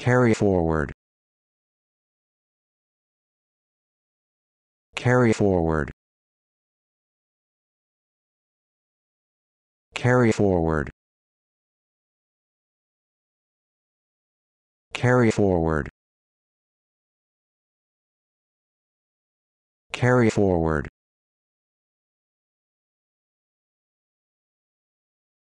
Carry forward. Carry forward. Carry forward. Carry forward. Carry forward.